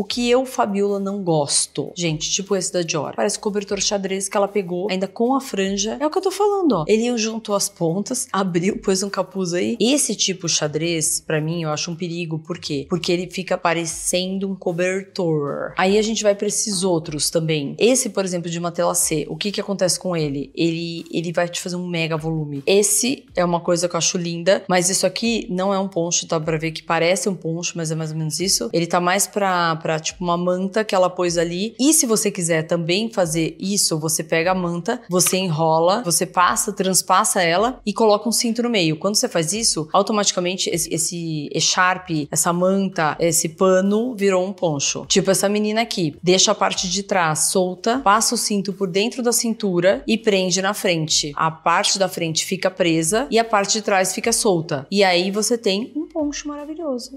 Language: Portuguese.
O que eu, Fabiola, não gosto. Gente, tipo esse da Dior. Parece cobertor xadrez que ela pegou, ainda com a franja. É o que eu tô falando, ó. Ele juntou as pontas, abriu, pôs um capuz aí. Esse tipo xadrez, para mim, eu acho um perigo. Por quê? Porque ele fica parecendo um cobertor. Aí a gente vai pra esses outros também. Esse, por exemplo, de uma tela C, o que que acontece com ele? Ele, ele vai te fazer um mega volume. Esse é uma coisa que eu acho linda, mas isso aqui não é um poncho, tá? Pra ver que parece um poncho, mas é mais ou menos isso. Ele tá mais pra, pra para tipo uma manta que ela pôs ali. E se você quiser também fazer isso, você pega a manta, você enrola, você passa, transpassa ela e coloca um cinto no meio. Quando você faz isso, automaticamente esse, esse essa manta, esse pano virou um poncho. Tipo essa menina aqui, deixa a parte de trás solta, passa o cinto por dentro da cintura e prende na frente. A parte da frente fica presa e a parte de trás fica solta. E aí você tem um poncho maravilhoso.